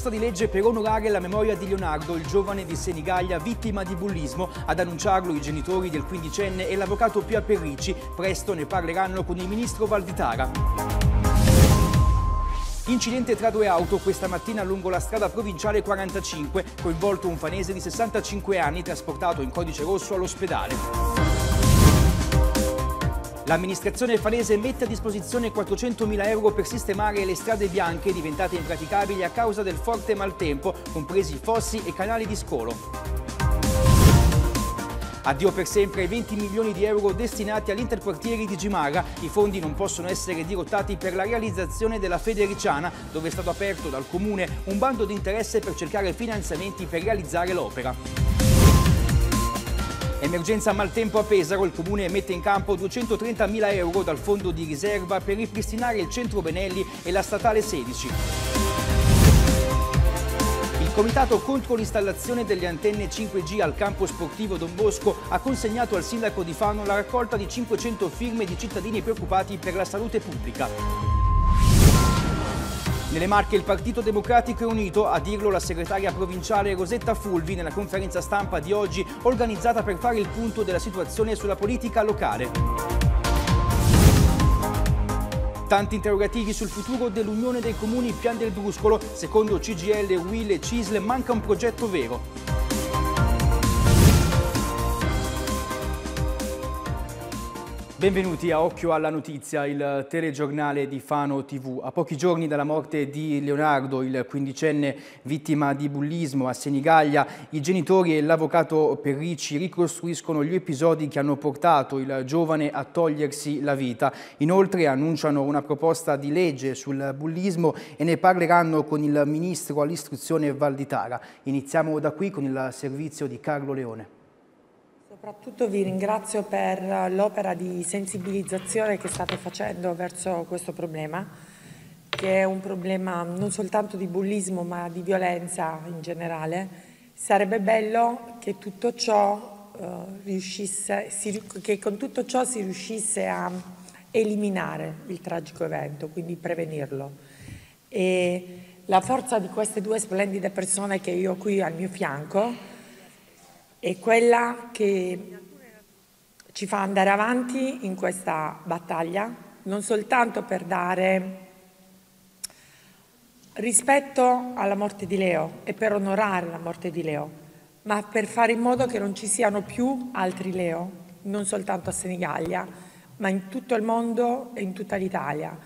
proposta di legge per onorare la memoria di Leonardo, il giovane di Senigallia vittima di bullismo. Ad annunciarlo i genitori del quindicenne e l'avvocato Pia Perricci. Presto ne parleranno con il ministro Valditara. Incidente tra due auto questa mattina lungo la strada provinciale 45, coinvolto un fanese di 65 anni trasportato in codice rosso all'ospedale. L'amministrazione alfanese mette a disposizione 400.000 euro per sistemare le strade bianche diventate impraticabili a causa del forte maltempo, compresi fossi e canali di scolo. Addio per sempre ai 20 milioni di euro destinati all'interquartieri di Gimara. I fondi non possono essere dirottati per la realizzazione della Federiciana, dove è stato aperto dal comune un bando di interesse per cercare finanziamenti per realizzare l'opera. Emergenza maltempo a Pesaro, il comune mette in campo 230.000 euro dal fondo di riserva per ripristinare il centro Benelli e la statale 16. Il comitato contro l'installazione delle antenne 5G al campo sportivo Don Bosco ha consegnato al sindaco di Fano la raccolta di 500 firme di cittadini preoccupati per la salute pubblica. Nelle Marche il Partito Democratico è unito, a dirlo la segretaria provinciale Rosetta Fulvi nella conferenza stampa di oggi organizzata per fare il punto della situazione sulla politica locale. Tanti interrogativi sul futuro dell'Unione dei Comuni Pian del Bruscolo, secondo CGL, Will e Cisle manca un progetto vero. Benvenuti a Occhio alla Notizia, il telegiornale di Fano TV. A pochi giorni dalla morte di Leonardo, il quindicenne vittima di bullismo a Senigallia, i genitori e l'avvocato Perricci ricostruiscono gli episodi che hanno portato il giovane a togliersi la vita. Inoltre annunciano una proposta di legge sul bullismo e ne parleranno con il ministro all'istruzione Valditara. Iniziamo da qui con il servizio di Carlo Leone. Soprattutto vi ringrazio per l'opera di sensibilizzazione che state facendo verso questo problema, che è un problema non soltanto di bullismo ma di violenza in generale. Sarebbe bello che, tutto ciò, eh, riuscisse, si, che con tutto ciò si riuscisse a eliminare il tragico evento, quindi prevenirlo. E la forza di queste due splendide persone che io ho qui al mio fianco è quella che ci fa andare avanti in questa battaglia, non soltanto per dare rispetto alla morte di Leo e per onorare la morte di Leo, ma per fare in modo che non ci siano più altri Leo, non soltanto a Senigallia, ma in tutto il mondo e in tutta l'Italia.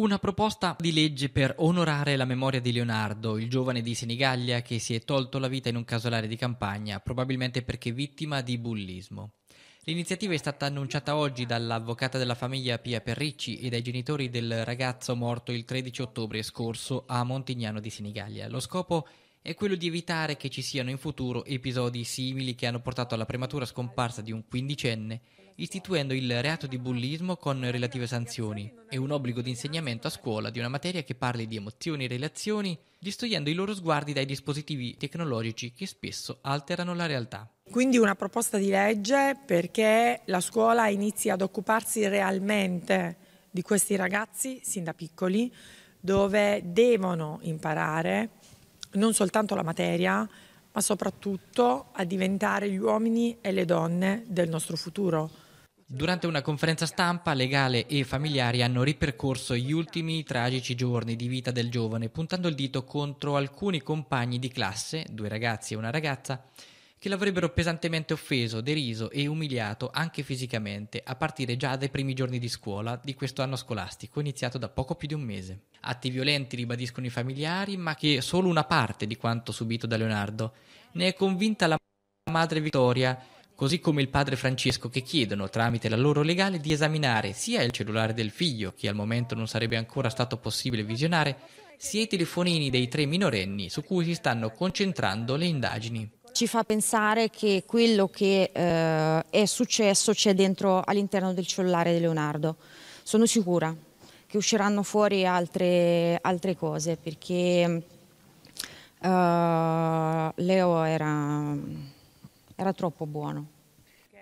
Una proposta di legge per onorare la memoria di Leonardo, il giovane di Senigallia che si è tolto la vita in un casolare di campagna, probabilmente perché vittima di bullismo. L'iniziativa è stata annunciata oggi dall'avvocata della famiglia Pia Perricci e dai genitori del ragazzo morto il 13 ottobre scorso a Montignano di Senigallia. Lo scopo è quello di evitare che ci siano in futuro episodi simili che hanno portato alla prematura scomparsa di un quindicenne istituendo il reato di bullismo con relative sanzioni e un obbligo di insegnamento a scuola di una materia che parli di emozioni e relazioni, distogliendo i loro sguardi dai dispositivi tecnologici che spesso alterano la realtà. Quindi una proposta di legge perché la scuola inizi ad occuparsi realmente di questi ragazzi sin da piccoli, dove devono imparare non soltanto la materia, ma soprattutto a diventare gli uomini e le donne del nostro futuro. Durante una conferenza stampa, legale e familiari hanno ripercorso gli ultimi tragici giorni di vita del giovane, puntando il dito contro alcuni compagni di classe, due ragazzi e una ragazza, che l'avrebbero pesantemente offeso, deriso e umiliato anche fisicamente, a partire già dai primi giorni di scuola di questo anno scolastico, iniziato da poco più di un mese. Atti violenti ribadiscono i familiari, ma che solo una parte di quanto subito da Leonardo. Ne è convinta la madre Vittoria, così come il padre Francesco che chiedono tramite la loro legale di esaminare sia il cellulare del figlio, che al momento non sarebbe ancora stato possibile visionare, sia i telefonini dei tre minorenni su cui si stanno concentrando le indagini. Ci fa pensare che quello che eh, è successo c'è dentro all'interno del cellulare di Leonardo. Sono sicura che usciranno fuori altre, altre cose perché eh, Leo era era troppo buono.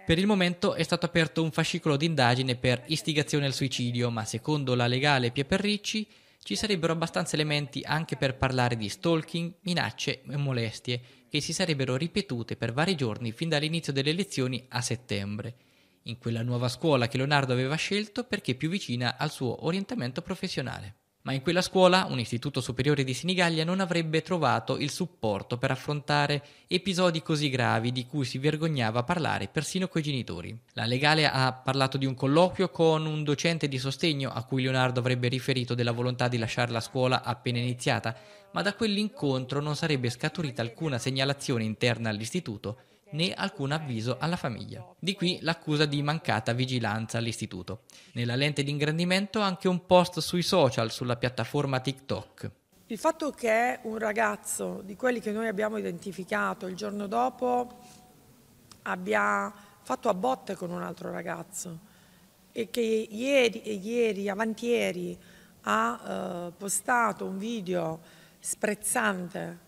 Per il momento è stato aperto un fascicolo d'indagine per istigazione al suicidio, ma secondo la legale Pierricci ci sarebbero abbastanza elementi anche per parlare di stalking, minacce e molestie che si sarebbero ripetute per vari giorni fin dall'inizio delle lezioni a settembre, in quella nuova scuola che Leonardo aveva scelto perché più vicina al suo orientamento professionale ma in quella scuola un istituto superiore di Sinigaglia non avrebbe trovato il supporto per affrontare episodi così gravi di cui si vergognava parlare persino coi genitori. La legale ha parlato di un colloquio con un docente di sostegno a cui Leonardo avrebbe riferito della volontà di lasciare la scuola appena iniziata, ma da quell'incontro non sarebbe scaturita alcuna segnalazione interna all'istituto né alcun avviso alla famiglia. Di qui l'accusa di mancata vigilanza all'istituto. Nella lente di ingrandimento anche un post sui social sulla piattaforma TikTok. Il fatto che un ragazzo di quelli che noi abbiamo identificato il giorno dopo abbia fatto a botte con un altro ragazzo e che ieri, e ieri avantieri, ha eh, postato un video sprezzante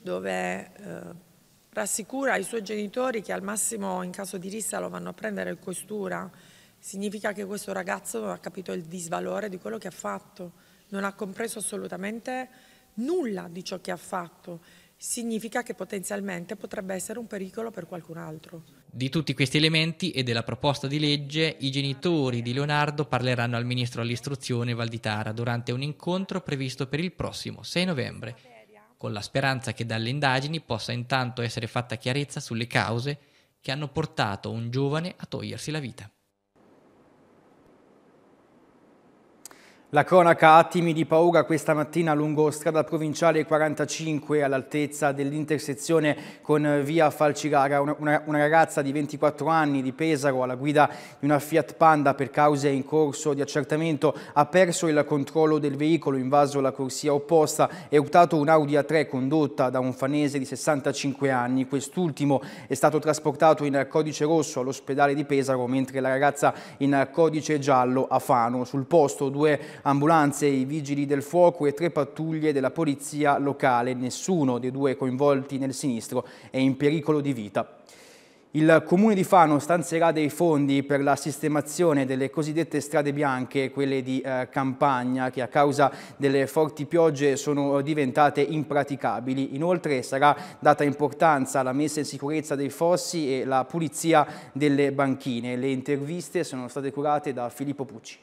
dove eh, rassicura i suoi genitori che al massimo in caso di rissa lo vanno a prendere in questura. Significa che questo ragazzo ha capito il disvalore di quello che ha fatto, non ha compreso assolutamente nulla di ciò che ha fatto. Significa che potenzialmente potrebbe essere un pericolo per qualcun altro. Di tutti questi elementi e della proposta di legge, i genitori di Leonardo parleranno al ministro all'istruzione Valditara durante un incontro previsto per il prossimo 6 novembre con la speranza che dalle indagini possa intanto essere fatta chiarezza sulle cause che hanno portato un giovane a togliersi la vita. La cronaca attimi di paura questa mattina lungo strada provinciale 45 all'altezza dell'intersezione con via Falcilara. Una, una, una, ragazza di 24 anni di Pesaro alla guida di una Fiat Panda per cause in corso di accertamento ha perso il controllo del veicolo, invaso la corsia opposta e urtato un Audi A3 condotta da un fanese di 65 anni. Quest'ultimo è stato trasportato in codice rosso all'ospedale di Pesaro mentre la ragazza in codice giallo a Fano. Sul posto due ambulanze, i vigili del fuoco e tre pattuglie della polizia locale. Nessuno dei due coinvolti nel sinistro è in pericolo di vita. Il comune di Fano stanzierà dei fondi per la sistemazione delle cosiddette strade bianche, quelle di eh, campagna, che a causa delle forti piogge sono eh, diventate impraticabili. Inoltre sarà data importanza alla messa in sicurezza dei fossi e la pulizia delle banchine. Le interviste sono state curate da Filippo Pucci.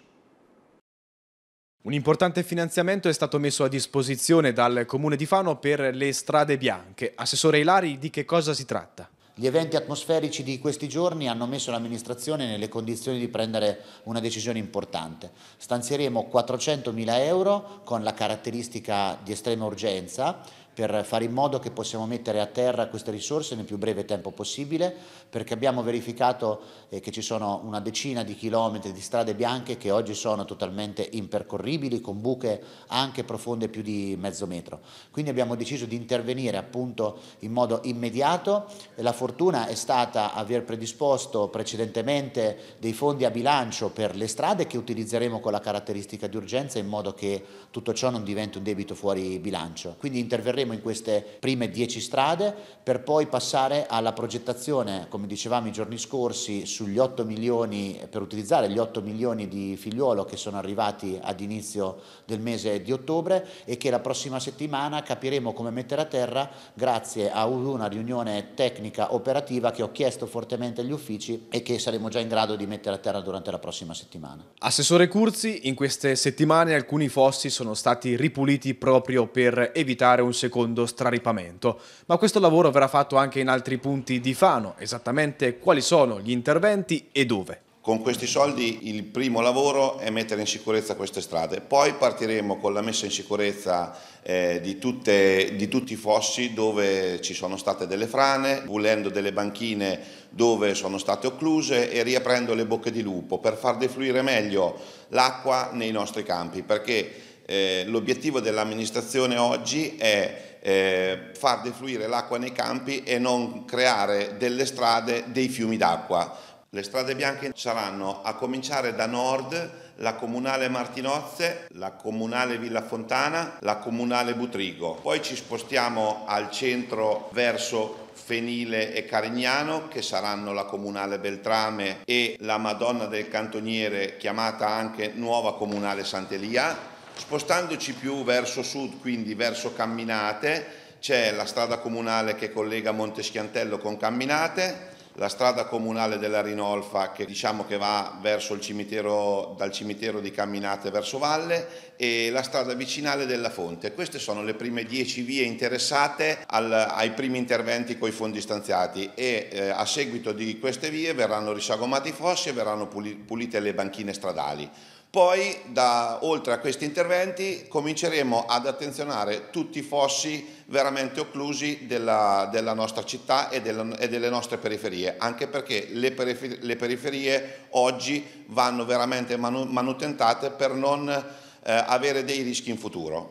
Un importante finanziamento è stato messo a disposizione dal Comune di Fano per le strade bianche. Assessore Ilari, di che cosa si tratta? Gli eventi atmosferici di questi giorni hanno messo l'amministrazione nelle condizioni di prendere una decisione importante. Stanzieremo 400.000 euro con la caratteristica di estrema urgenza per fare in modo che possiamo mettere a terra queste risorse nel più breve tempo possibile, perché abbiamo verificato eh, che ci sono una decina di chilometri di strade bianche che oggi sono totalmente impercorribili, con buche anche profonde più di mezzo metro. Quindi abbiamo deciso di intervenire appunto in modo immediato. La fortuna è stata aver predisposto precedentemente dei fondi a bilancio per le strade che utilizzeremo con la caratteristica di urgenza in modo che tutto ciò non diventi un debito fuori bilancio. Quindi interverremo lavoreremo in queste prime dieci strade per poi passare alla progettazione, come dicevamo i giorni scorsi, sugli 8 milioni, per utilizzare gli 8 milioni di figliuolo che sono arrivati ad inizio del mese di ottobre e che la prossima settimana capiremo come mettere a terra grazie a una riunione tecnica operativa che ho chiesto fortemente agli uffici e che saremo già in grado di mettere a terra durante la prossima settimana. Assessore Curzi, in queste settimane alcuni fossi sono stati ripuliti proprio per evitare un secondo secondo straripamento. Ma questo lavoro verrà fatto anche in altri punti di Fano, esattamente quali sono gli interventi e dove. Con questi soldi il primo lavoro è mettere in sicurezza queste strade, poi partiremo con la messa in sicurezza eh, di, tutte, di, tutti i fossi dove ci sono state delle frane, pulendo delle banchine dove sono state occluse e riaprendo le bocche di lupo per far defluire meglio l'acqua nei nostri campi, perché eh, l'obiettivo dell'amministrazione oggi è eh, far defluire l'acqua nei campi e non creare delle strade, dei fiumi d'acqua. Le strade bianche saranno a cominciare da nord la comunale Martinozze, la comunale Villa Fontana, la comunale Butrigo. Poi ci spostiamo al centro verso Fenile e Carignano, che saranno la comunale Beltrame e la Madonna del Cantoniere, chiamata anche Nuova Comunale Sant'Elia. Spostandoci più verso sud, quindi verso Camminate, c'è la strada comunale che collega Monteschiantello con Camminate, la strada comunale della Rinolfa che diciamo che va cimitero, dal cimitero di Camminate verso Valle e la strada vicinale della Fonte. Queste sono le prime 10 vie interessate al, ai primi interventi con i fondi stanziati e eh, a seguito di queste vie verranno risagomati i fossi e verranno pulite le banchine stradali. Poi, da, oltre a questi interventi, cominceremo ad attenzionare tutti i fossi veramente occlusi della, della nostra città e, della, e, delle nostre periferie, anche perché le, periferie, le periferie oggi vanno veramente manu, manutentate per non eh, avere dei rischi in futuro.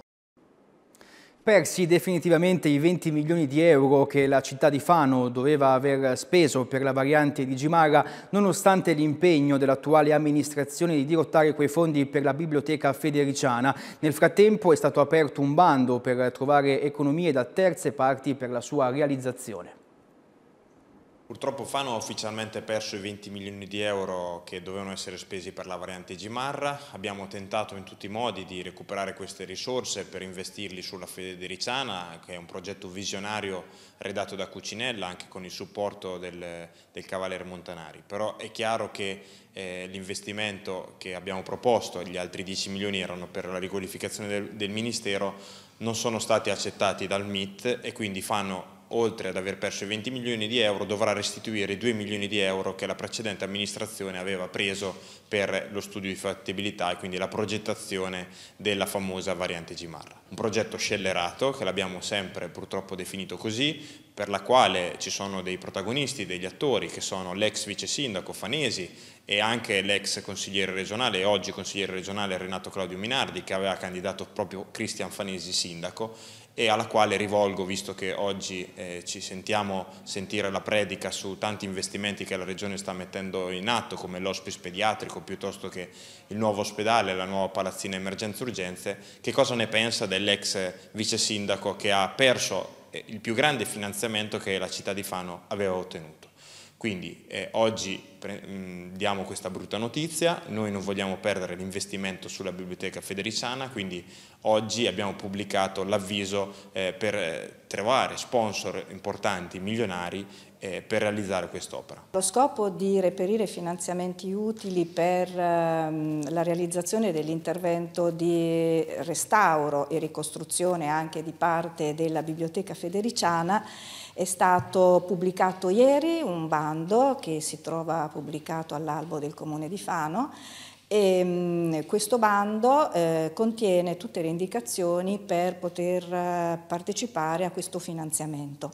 Persi definitivamente i 20 milioni di euro che la città di Fano doveva aver speso per la variante di Gimara, nonostante l'impegno dell'attuale amministrazione di dirottare quei fondi per la biblioteca federiciana. Nel frattempo è stato aperto un bando per trovare economie da terze parti per la sua realizzazione. Purtroppo Fano ha ufficialmente perso i 20 milioni di euro che dovevano essere spesi per la variante Gimarra, abbiamo tentato in tutti i modi di recuperare queste risorse per investirli sulla Federiciana che è un progetto visionario redatto da Cucinella anche con il supporto del, del Cavaliere Montanari, però è chiaro che eh, l'investimento che abbiamo proposto, gli altri 10 milioni erano per la riqualificazione del, del Ministero, non sono stati accettati dal MIT e quindi Fano oltre ad aver perso i 20 milioni di euro, dovrà restituire i 2 milioni di euro che la precedente amministrazione aveva preso per lo studio di fattibilità e quindi la progettazione della famosa variante Gimarra. Un progetto scellerato, che l'abbiamo sempre purtroppo definito così, per la quale ci sono dei protagonisti, degli attori, che sono l'ex vice sindaco Fanesi e anche l'ex consigliere regionale e oggi consigliere regionale Renato Claudio Minardi, che aveva candidato proprio Cristian Fanesi sindaco e alla quale rivolgo, visto che oggi eh, ci sentiamo sentire la predica su tanti investimenti che la Regione sta mettendo in atto, come l'ospice pediatrico piuttosto che il nuovo ospedale, la nuova palazzina emergenza urgenze, che cosa ne pensa dell'ex vice sindaco che ha perso eh, il più grande finanziamento che la città di Fano aveva ottenuto? Quindi eh, oggi mh, mm, diamo questa brutta notizia, noi non vogliamo perdere l'investimento sulla biblioteca federiciana, quindi oggi abbiamo pubblicato l'avviso eh, per eh, trovare sponsor importanti, milionari, eh, per realizzare quest'opera. Lo scopo di reperire finanziamenti utili per ehm, la realizzazione dell'intervento di restauro e ricostruzione anche di parte della biblioteca federiciana è stato pubblicato ieri un bando che si trova pubblicato all'albo del Comune di Fano e ehm, questo bando eh, contiene tutte le indicazioni per poter eh, partecipare a questo finanziamento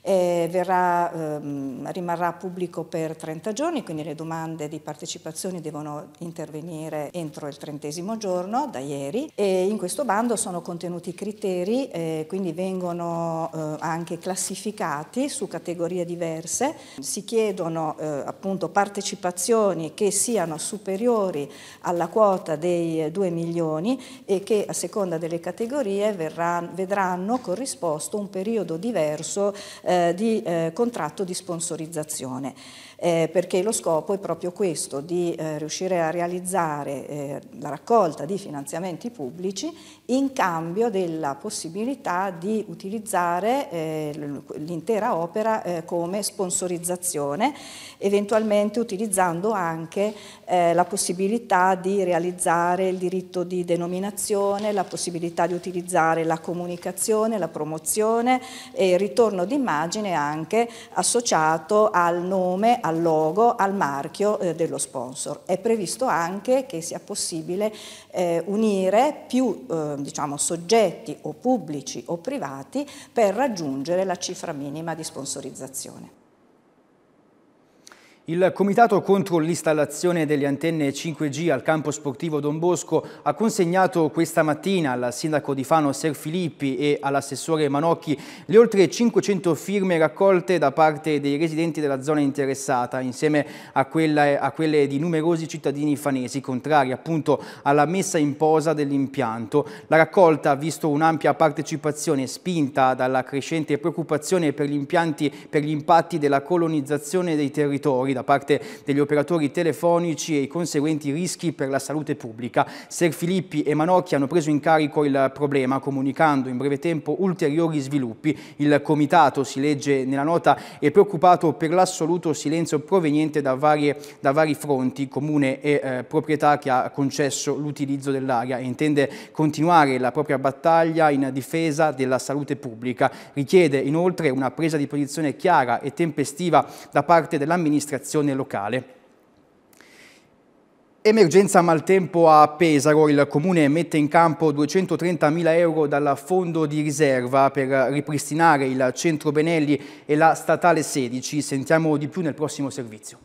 eh, verrà, ehm, rimarrà pubblico per 30 giorni, quindi le domande di partecipazione devono intervenire entro il trentesimo giorno, da ieri, e in questo bando sono contenuti i criteri, eh, quindi vengono eh, anche classificati su categorie diverse, si chiedono eh, appunto partecipazioni che siano superiori alla quota dei 2 milioni e che a seconda delle categorie verrà, vedranno corrisposto un periodo diverso eh, eh, di eh, contratto di sponsorizzazione, eh, perché lo scopo è proprio questo, di eh, riuscire a realizzare eh, la raccolta di finanziamenti pubblici in cambio della possibilità di utilizzare eh, l'intera opera come sponsorizzazione, eventualmente utilizzando anche la possibilità di realizzare il diritto di denominazione, la possibilità di utilizzare la comunicazione, la promozione e il ritorno di mano un'immagine anche associato al nome, al logo, al marchio eh, dello sponsor. È previsto anche che sia possibile eh, unire più eh, diciamo, soggetti o pubblici o privati per raggiungere la cifra minima di sponsorizzazione. Il Comitato contro l'installazione delle antenne 5G al campo sportivo Don Bosco ha consegnato questa mattina al sindaco di Fano Ser Filippi e all'assessore Manocchi le oltre 500 firme raccolte da parte dei residenti della zona interessata insieme a, quella, a quelle di numerosi cittadini fanesi contrari appunto alla messa in posa dell'impianto. La raccolta ha visto un'ampia partecipazione spinta dalla crescente preoccupazione per gli, impianti, per gli impatti della colonizzazione dei territori da parte degli operatori telefonici e i conseguenti rischi per la salute pubblica. Ser Filippi e Manocchi hanno preso in carico il problema comunicando in breve tempo ulteriori sviluppi. Il comitato, si legge nella nota, è preoccupato per l'assoluto silenzio proveniente da, varie, da, vari fronti, comune e eh, proprietà che ha concesso l'utilizzo dell'area e intende continuare la propria battaglia in difesa della salute pubblica. Richiede inoltre una presa di posizione chiara e tempestiva da parte dell'amministrazione amministrazione locale. Emergenza maltempo a Pesaro, il comune mette in campo 230.000 euro dal fondo di riserva per ripristinare il centro Benelli e la statale 16. Sentiamo di più nel prossimo servizio.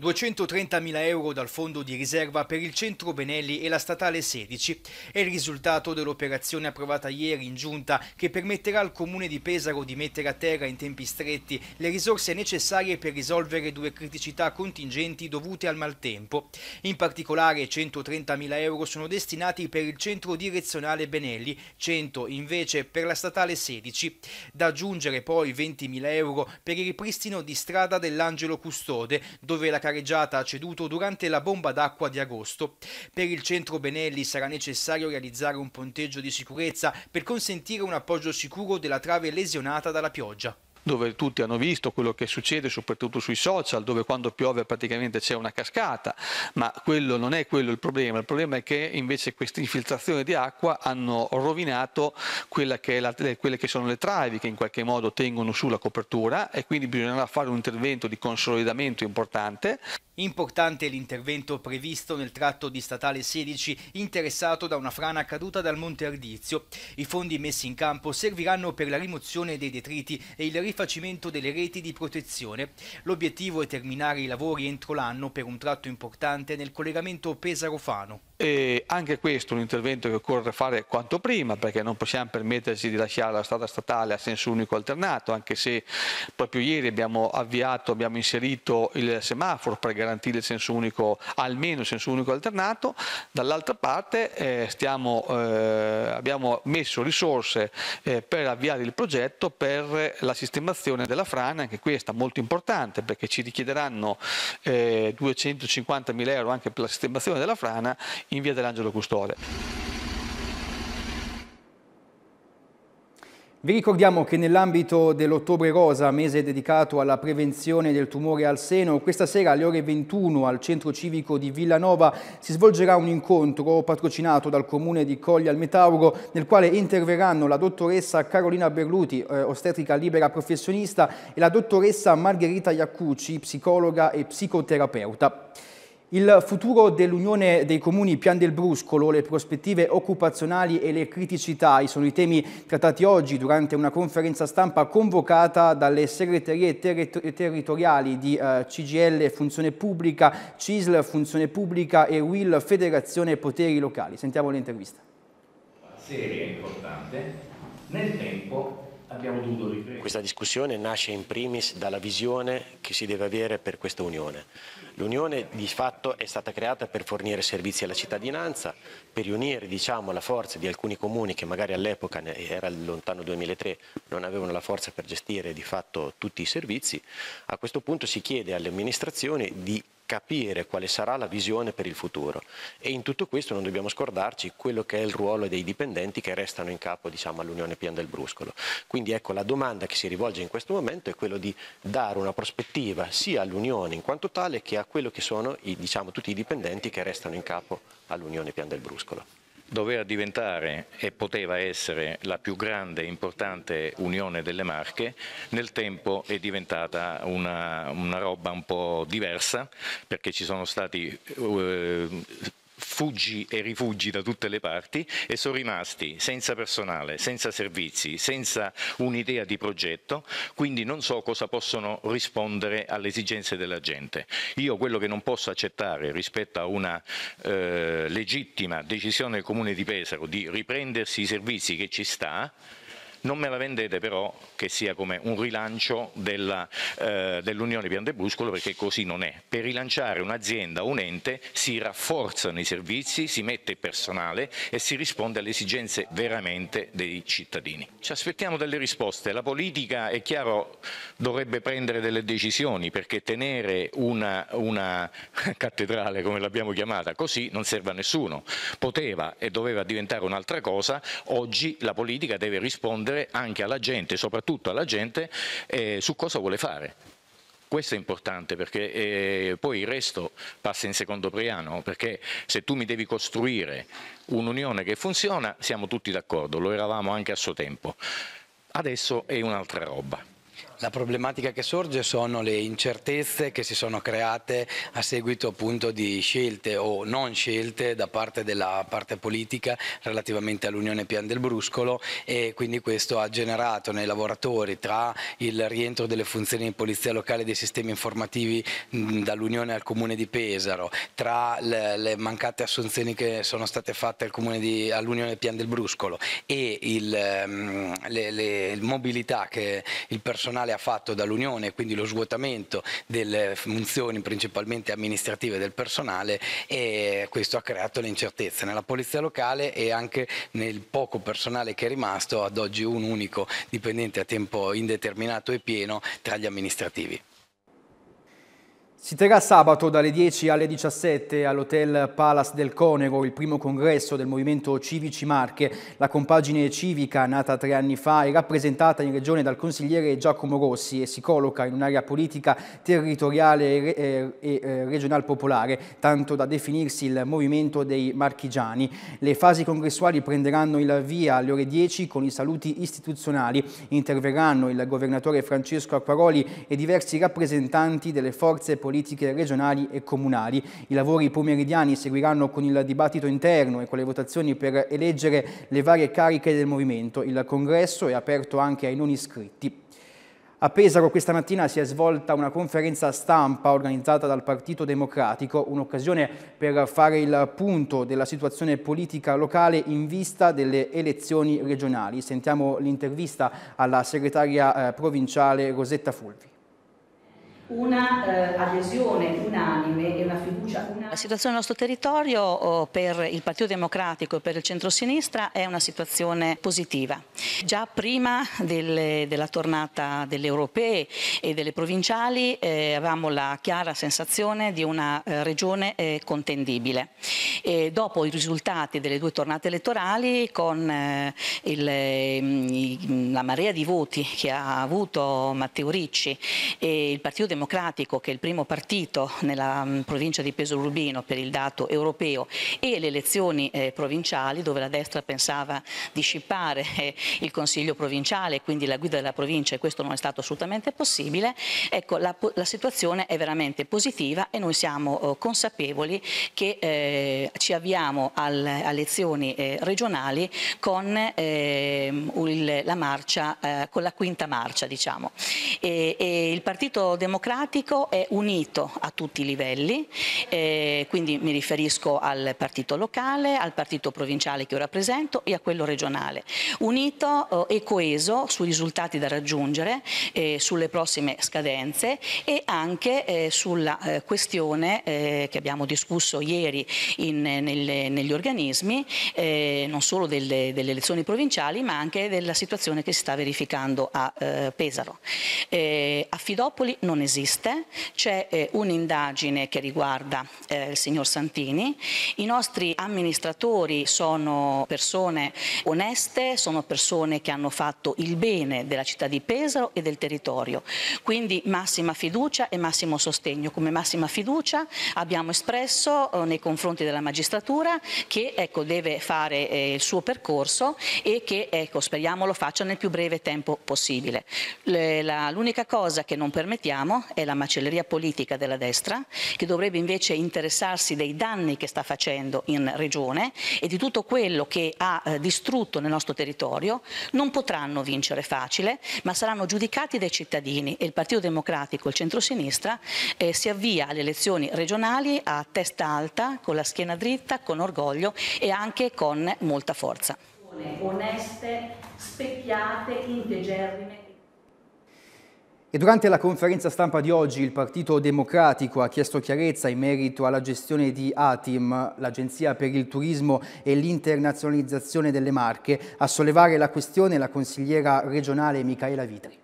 230.000 euro dal fondo di riserva per il centro Benelli e la statale 16 è il risultato dell'operazione approvata ieri in giunta che permetterà al comune di Pesaro di mettere a terra in tempi stretti le risorse necessarie per risolvere due criticità contingenti dovute al maltempo. In particolare 130.000 euro sono destinati per il centro direzionale Benelli, 100 invece per la statale 16, da aggiungere poi 20.000 euro per il ripristino di strada dell'Angelo Custode dove la ha ceduto durante la bomba d'acqua di agosto. Per il centro Benelli sarà necessario realizzare un ponteggio di sicurezza per consentire un appoggio sicuro della trave lesionata dalla pioggia dove tutti hanno visto quello che succede soprattutto sui social, dove quando piove praticamente c'è una cascata, ma quello non è quello il problema, il problema è che invece queste infiltrazioni di acqua hanno rovinato che la, quelle che sono le travi che in qualche modo tengono su la copertura e quindi bisognerà fare un intervento di consolidamento importante. Importante l'intervento previsto nel tratto di statale 16 interessato da una frana caduta dal Monte Ardizio. I fondi messi in campo serviranno per la rimozione dei detriti e il rifacimento rifacimento delle reti di protezione. L'obiettivo è terminare i lavori entro l'anno per un tratto importante nel collegamento Pesaro-Fano. E anche questo è un intervento che occorre fare quanto prima perché non possiamo permetterci di lasciare la strada statale a senso unico alternato, anche se proprio ieri abbiamo avviato, abbiamo inserito il semaforo per garantire il senso unico, almeno il senso unico alternato, dall'altra parte eh, stiamo, eh, abbiamo messo risorse eh, per avviare il progetto per la sistemazione della frana, anche questa molto importante perché ci richiederanno 250 eh, mila euro anche per la sistemazione della frana in via dell'Angelo Custode. Vi ricordiamo che nell'ambito dell'Ottobre Rosa, mese dedicato alla prevenzione del tumore al seno, questa sera alle ore 21 al centro civico di Villanova si svolgerà un incontro patrocinato dal comune di Cogli al Metauro nel quale interverranno la dottoressa Carolina Berluti, eh, ostetrica libera professionista e la dottoressa Margherita Iaccucci, psicologa e psicoterapeuta. Il futuro dell'Unione dei Comuni Pian del Bruscolo, le prospettive occupazionali e le criticità sono i temi trattati oggi durante una conferenza stampa convocata dalle segreterie ter territoriali di eh, CGL Funzione Pubblica, CISL Funzione Pubblica e WIL Federazione Poteri Locali. Sentiamo l'intervista. Serie e importante, nel tempo abbiamo dovuto riprendere. Questa discussione nasce in primis dalla visione che si deve avere per questa Unione L'Unione di fatto è stata creata per fornire servizi alla cittadinanza, per riunire diciamo, la forza di alcuni comuni che magari all'epoca, era lontano 2003, non avevano la forza per gestire di fatto tutti i servizi. A questo punto si chiede alle amministrazioni di capire quale sarà la visione per il futuro. E in tutto questo non dobbiamo scordarci quello che è il ruolo dei dipendenti che restano in capo diciamo, all'Unione Pian del Bruscolo. Quindi ecco la domanda che si rivolge in questo momento è quello di dare una prospettiva sia all'Unione in quanto tale che a quello che sono i, diciamo, tutti i dipendenti che restano in capo all'Unione Pian del Bruscolo doveva diventare e poteva essere la più grande e importante unione delle Marche, nel tempo è diventata una, una roba un po' diversa perché ci sono stati eh, fuggi e rifugi da tutte le parti e sono rimasti senza personale, senza servizi, senza un'idea di progetto, quindi non so cosa possono rispondere alle esigenze della gente. Io quello che non posso accettare rispetto a una eh, legittima decisione del Comune di Pesaro di riprendersi i servizi che ci sta, non me la vendete però che sia come un rilancio eh, dell'Unione eh, dell Piante Bruscolo perché così non è. Per rilanciare un'azienda, un ente, si rafforzano i servizi, si mette il personale e si risponde alle esigenze veramente dei cittadini. Ci aspettiamo delle risposte. La politica, è chiaro, dovrebbe prendere delle decisioni perché tenere una, una cattedrale, come l'abbiamo chiamata, così non serve a nessuno. Poteva e doveva diventare un'altra cosa, oggi la politica deve rispondere chiedere anche alla gente, soprattutto alla gente, eh, su cosa vuole fare. Questo è importante perché eh, poi il resto passa in secondo piano, perché se tu mi devi costruire un'unione che funziona, siamo tutti d'accordo, lo eravamo anche a suo tempo. Adesso è un'altra roba. La problematica che sorge sono le incertezze che si sono create a seguito appunto di scelte o non scelte da parte della parte politica relativamente all'Unione Pian del Bruscolo e quindi questo ha generato nei lavoratori tra il rientro delle funzioni di polizia locale e dei sistemi informativi dall'Unione al Comune di Pesaro, tra le, le mancate assunzioni che sono state fatte al all'Unione Pian del Bruscolo e il, le, le mobilità che il personale Costituzionale ha fatto dall'Unione, quindi lo svuotamento delle funzioni principalmente amministrative del personale e questo ha creato le incertezze nella polizia locale e anche nel poco personale che è rimasto, ad oggi un unico dipendente a tempo indeterminato e pieno tra gli amministrativi. Si terrà sabato dalle 10 alle 17 all'Hotel Palace del Conego il primo congresso del Movimento Civici Marche. La compagine civica, nata tre anni fa è rappresentata in regione dal consigliere Giacomo Rossi e si colloca in un'area politica territoriale e eh, eh, regional popolare, tanto da definirsi il movimento dei marchigiani. Le fasi congressuali prenderanno il via alle ore 10 con i saluti istituzionali. Interverranno il governatore Francesco Acquaroli e diversi rappresentanti delle forze politiche politiche regionali e comunali. I lavori pomeridiani seguiranno con il dibattito interno e con le votazioni per eleggere le varie cariche del movimento. Il congresso è aperto anche ai non iscritti. A Pesaro questa mattina si è svolta una conferenza stampa organizzata dal Partito Democratico, un'occasione per fare il punto della situazione politica locale in vista delle elezioni regionali. Sentiamo l'intervista alla segretaria eh, provinciale Rosetta Fulvi una eh, adesione unanime e una fiducia unanime. La situazione del nostro territorio oh, per il Partito Democratico e per il centrosinistra è una situazione positiva. Già prima delle, della tornata delle europee e delle provinciali eh, avevamo la chiara sensazione di una eh, regione eh, contendibile. E dopo i risultati delle due tornate elettorali con eh, il, mm, la marea di voti che ha avuto Matteo Ricci e il Partito Democratico Democratico, che è il primo partito nella mm, provincia di Peso Rubino per il dato europeo, e le elezioni eh, provinciali, dove la destra pensava di scippare eh, il Consiglio provinciale e quindi la guida della provincia, e questo non è stato assolutamente possibile, ecco, la, la situazione è veramente positiva e noi siamo eh, consapevoli che eh, ci avviamo al, a elezioni eh, regionali con ehm, il, la marcia, eh, con la quinta marcia, diciamo. E, e il Partito Democratico democratico è unito a tutti i livelli, eh, quindi mi riferisco al partito locale, al partito provinciale che io rappresento e a quello regionale, unito eh, e coeso sui risultati da raggiungere, eh, sulle prossime scadenze e anche eh, sulla eh, questione eh, che abbiamo discusso ieri in, nel, negli organismi, non solo delle, delle, elezioni provinciali ma anche della situazione che si sta verificando a Pesaro. a Fidopoli non esiste esiste, c'è eh, un'indagine che riguarda eh, il signor Santini, i nostri amministratori sono persone oneste, sono persone che hanno fatto il bene della città di Pesaro e del territorio, quindi massima fiducia e massimo sostegno. Come massima fiducia abbiamo espresso eh, nei confronti della magistratura che ecco, deve fare eh, il suo percorso e che ecco, speriamo lo faccia nel più breve tempo possibile. L'unica cosa che non permettiamo è la macelleria politica della destra, che dovrebbe invece interessarsi dei danni che sta facendo in regione e di tutto quello che ha eh, distrutto nel nostro territorio, non potranno vincere facile, ma saranno giudicati dai cittadini e il Partito Democratico, il centrosinistra, eh, si avvia alle elezioni regionali a testa alta, con la schiena dritta, con orgoglio e anche con molta forza. Oneste, specchiate, integerrime. E durante la conferenza stampa di oggi il Partito Democratico ha chiesto chiarezza in merito alla gestione di ATIM, l'Agenzia per il Turismo e l'Internazionalizzazione delle Marche. A sollevare la questione la consigliera regionale Michaela Vitri.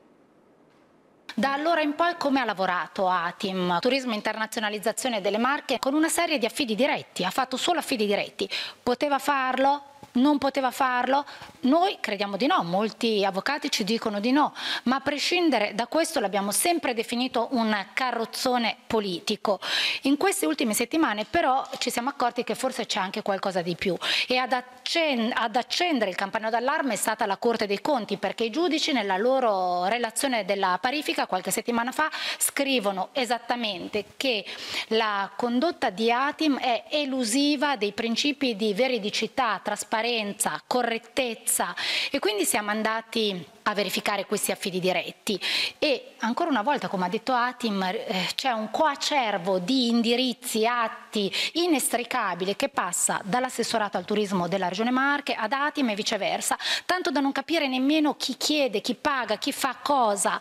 Da allora in poi come ha lavorato Atim, Turismo e Internazionalizzazione delle Marche, con una serie di affidi diretti? Ha fatto solo affidi diretti. Poteva farlo? non poteva farlo? Noi crediamo di no, molti avvocati ci dicono di no, ma a prescindere da questo l'abbiamo sempre definito un carrozzone politico. In queste ultime settimane però ci siamo accorti che forse c'è anche qualcosa di più e ad, accen ad accendere il campanello d'allarme è stata la Corte dei Conti perché i giudici nella loro relazione della parifica qualche settimana fa scrivono esattamente che la condotta di Atim è elusiva dei principi di veridicità, trasparenza, trasparenza, correttezza e quindi siamo andati a verificare questi affidi diretti e ancora una volta come ha detto Atim eh, c'è un coacervo di indirizzi, atti inestricabile che passa dall'assessorato al turismo della Regione Marche ad Atim e viceversa, tanto da non capire nemmeno chi chiede, chi paga, chi fa cosa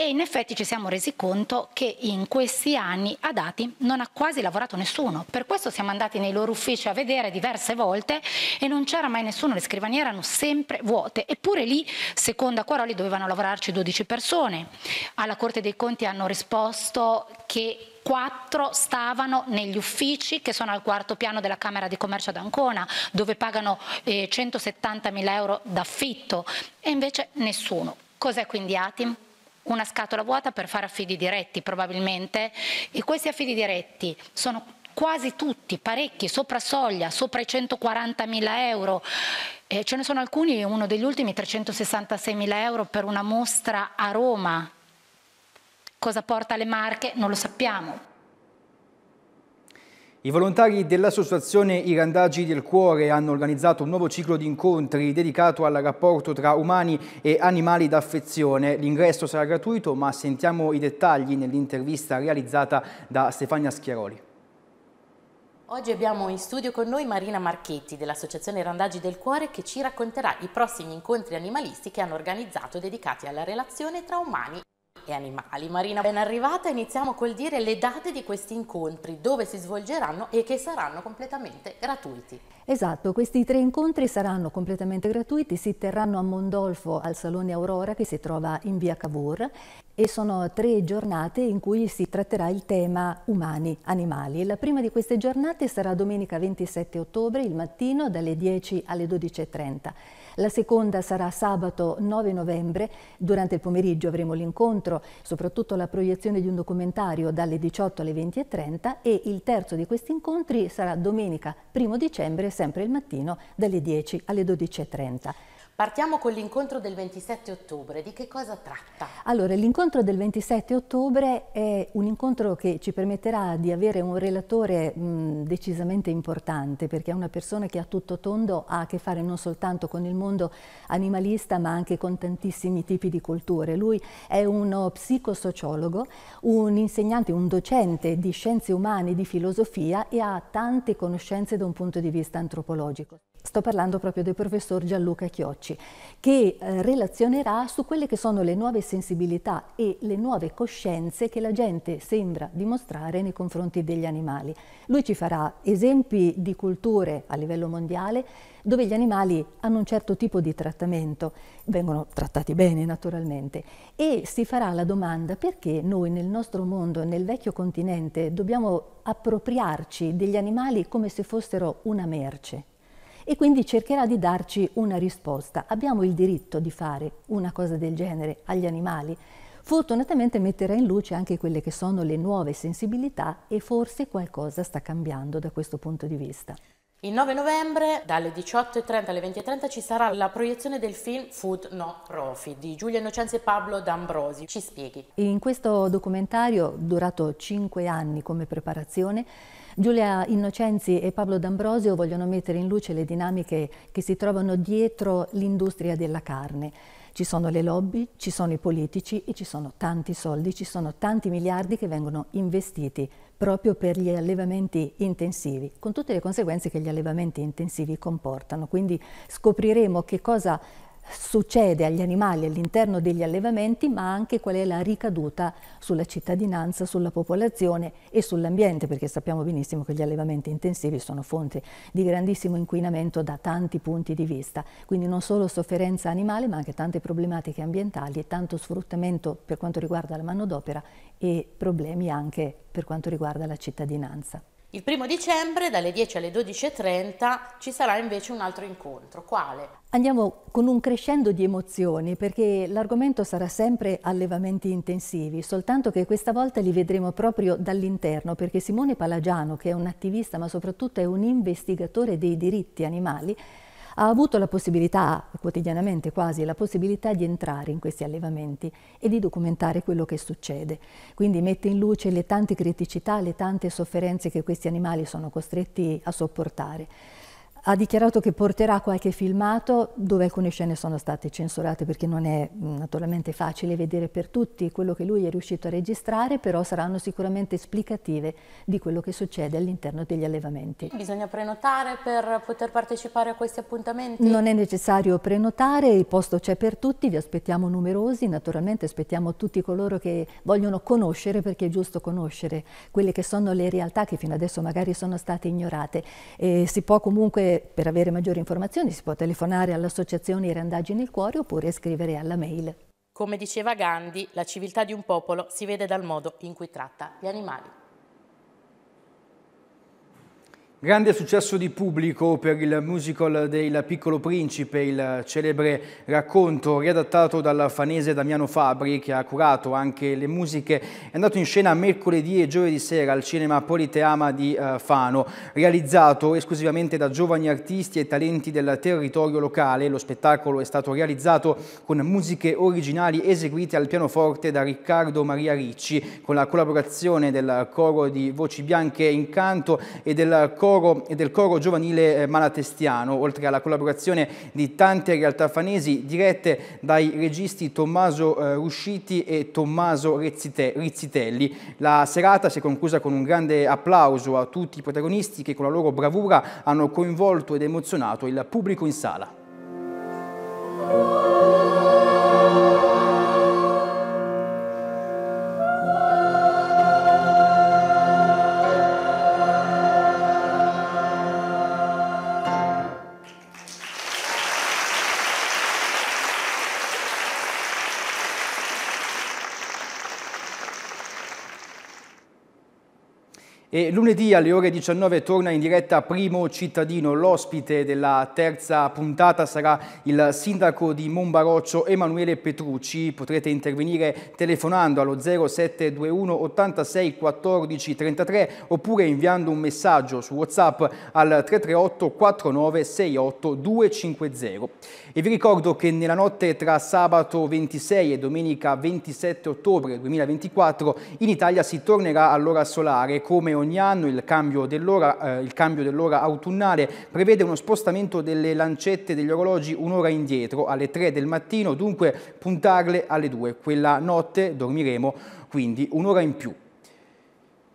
e in effetti ci siamo resi conto che in questi anni a dati non ha quasi lavorato nessuno. Per questo siamo andati nei loro uffici a vedere diverse volte e non c'era mai nessuno, le scrivanie erano sempre vuote. Eppure lì, secondo Acquaroli, dovevano lavorarci 12 persone. Alla Corte dei Conti hanno risposto che quattro stavano negli uffici che sono al quarto piano della Camera di Commercio ad Ancona, dove pagano eh, 170 mila euro d'affitto e invece nessuno. Cos'è quindi Atim? una scatola vuota per fare affidi diretti probabilmente e questi affidi diretti sono quasi tutti, parecchi, sopra soglia, sopra i 140.000 euro. Eh, ce ne sono alcuni, uno degli ultimi 366.000 euro per una mostra a Roma. Cosa porta alle marche? Non lo sappiamo, i volontari dell'associazione I Randaggi del Cuore hanno organizzato un nuovo ciclo di incontri dedicato al rapporto tra umani e animali d'affezione. L'ingresso sarà gratuito, ma sentiamo i dettagli nell'intervista realizzata da Stefania Schiaroli. Oggi abbiamo in studio con noi Marina Marchetti dell'Associazione Randaggi del Cuore che ci racconterà i prossimi incontri animalisti che hanno organizzato dedicati alla relazione tra umani e animali. Marina, ben arrivata, iniziamo col dire le date di questi incontri, dove si svolgeranno e che saranno completamente gratuiti. Esatto, questi tre incontri saranno completamente gratuiti, si terranno a Mondolfo al Salone Aurora che si trova in via Cavour e sono tre giornate in cui si tratterà il tema umani, animali. La prima di queste giornate sarà domenica 27 ottobre, il mattino, dalle 10 alle 12.30. La seconda sarà sabato 9 novembre, durante il pomeriggio avremo l'incontro, soprattutto la proiezione di un documentario dalle 18 alle 20.30 e il terzo di questi incontri sarà domenica 1 dicembre sempre il mattino dalle 10 alle 12.30. Partiamo con l'incontro del 27 ottobre, di che cosa tratta? Allora, l'incontro del 27 ottobre è un incontro che ci permetterà di avere un relatore mh, decisamente importante, perché è una persona che a tutto tondo ha a che fare non soltanto con il mondo animalista, ma anche con tantissimi tipi di culture. Lui è uno psicosociologo, un insegnante, un docente di scienze umane, e di filosofia e ha tante conoscenze da un punto di vista antropologico. Sto parlando proprio del professor Gianluca Chiocci, che eh, relazionerà su quelle che sono le nuove sensibilità e le nuove coscienze che la gente sembra dimostrare nei confronti degli animali. Lui ci farà esempi di culture a livello mondiale dove gli animali hanno un certo tipo di trattamento, vengono trattati bene naturalmente, e si farà la domanda perché noi nel nostro mondo, nel vecchio continente, dobbiamo appropriarci degli animali come se fossero una merce e quindi cercherà di darci una risposta. Abbiamo il diritto di fare una cosa del genere agli animali? Fortunatamente metterà in luce anche quelle che sono le nuove sensibilità e forse qualcosa sta cambiando da questo punto di vista. Il 9 novembre dalle 18.30 alle 20.30 ci sarà la proiezione del film Food No Profit di Giulia Innocenzi e Pablo D'Ambrosi. Ci spieghi. In questo documentario, durato 5 anni come preparazione, Giulia Innocenzi e Pablo D'Ambrosio vogliono mettere in luce le dinamiche che si trovano dietro l'industria della carne. Ci sono le lobby, ci sono i politici e ci sono tanti soldi, ci sono tanti miliardi che vengono investiti proprio per gli allevamenti intensivi, con tutte le conseguenze che gli allevamenti intensivi comportano. Quindi scopriremo che cosa succede agli animali all'interno degli allevamenti, ma anche qual è la ricaduta sulla cittadinanza, sulla popolazione e sull'ambiente, perché sappiamo benissimo che gli allevamenti intensivi sono fonte di grandissimo inquinamento da tanti punti di vista, quindi non solo sofferenza animale, ma anche tante problematiche ambientali e tanto sfruttamento per quanto riguarda la manodopera e problemi anche per quanto riguarda la cittadinanza. Il primo dicembre dalle 10 alle 12.30 ci sarà invece un altro incontro. Quale? Andiamo con un crescendo di emozioni perché l'argomento sarà sempre allevamenti intensivi, soltanto che questa volta li vedremo proprio dall'interno perché Simone Palagiano, che è un attivista ma soprattutto è un investigatore dei diritti animali, ha avuto la possibilità, quotidianamente quasi, la possibilità di entrare in questi allevamenti e di documentare quello che succede. Quindi mette in luce le tante criticità, le tante sofferenze che questi animali sono costretti a sopportare ha dichiarato che porterà qualche filmato dove alcune scene sono state censurate perché non è mm, naturalmente facile vedere per tutti quello che lui è riuscito a registrare, però saranno sicuramente esplicative di quello che succede all'interno degli allevamenti. Bisogna prenotare per poter partecipare a questi appuntamenti? Non è necessario prenotare, il posto c'è per tutti, vi aspettiamo numerosi, naturalmente aspettiamo tutti coloro che vogliono conoscere perché è giusto conoscere quelle che sono le realtà che fino adesso magari sono state ignorate. E si può comunque per avere maggiori informazioni si può telefonare all'associazione I nel Cuore oppure scrivere alla mail. Come diceva Gandhi, la civiltà di un popolo si vede dal modo in cui tratta gli animali. Grande successo di pubblico per il musical del Piccolo Principe, il celebre racconto riadattato dal fanese Damiano Fabri che ha curato anche le musiche, è andato in scena mercoledì e giovedì sera al cinema Politeama di eh, Fano, realizzato esclusivamente da giovani artisti e talenti del territorio locale. Lo spettacolo è stato realizzato con musiche originali eseguite al pianoforte da Riccardo Maria Ricci, con la collaborazione del coro di Voci Bianche in Canto e del coro coro e del coro giovanile eh, malatestiano, oltre alla collaborazione di tante realtà fanesi dirette dai registi Tommaso eh, Rusciti e Tommaso Rizzitelli. La serata si è conclusa con un grande applauso a tutti i protagonisti che con la loro bravura hanno coinvolto ed emozionato il pubblico in sala. E lunedì alle ore 19 torna in diretta Primo Cittadino. L'ospite della terza puntata sarà il sindaco di Monbaroccio Emanuele Petrucci. Potrete intervenire telefonando allo 0721 86 14 33 oppure inviando un messaggio su WhatsApp al 338 49 68 250. E vi ricordo che nella notte tra sabato 26 e domenica 27 ottobre 2024 in Italia si tornerà all'ora solare come ogni ogni anno, il cambio dell'ora, eh, dell autunnale prevede uno spostamento delle lancette degli orologi un'ora indietro alle 3 del mattino, dunque puntarle alle 2. Quella notte dormiremo quindi un'ora in più.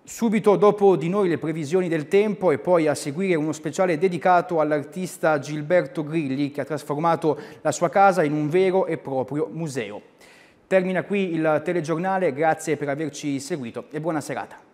Subito dopo di noi le previsioni del tempo e poi a seguire uno speciale dedicato all'artista Gilberto Grilli che ha trasformato la sua casa in un vero e proprio museo. Termina qui il telegiornale, grazie per averci seguito e buona serata.